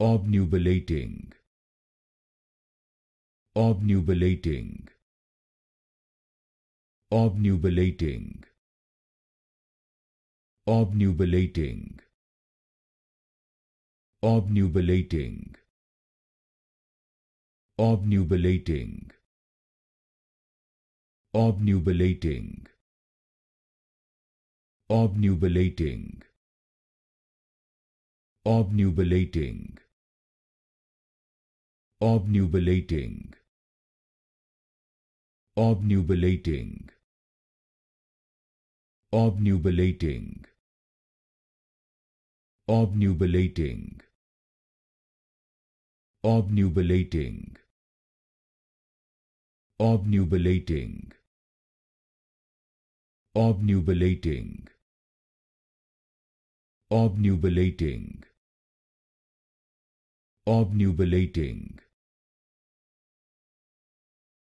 obnubulating obnubulating obnubulating obnubulating obnubulating obnubulating obnubulating obnubulating obnubilating obnubulating obnubulating obnubulating obnubulating obnubulating obnubulating obnubulating obnubulating obnubilating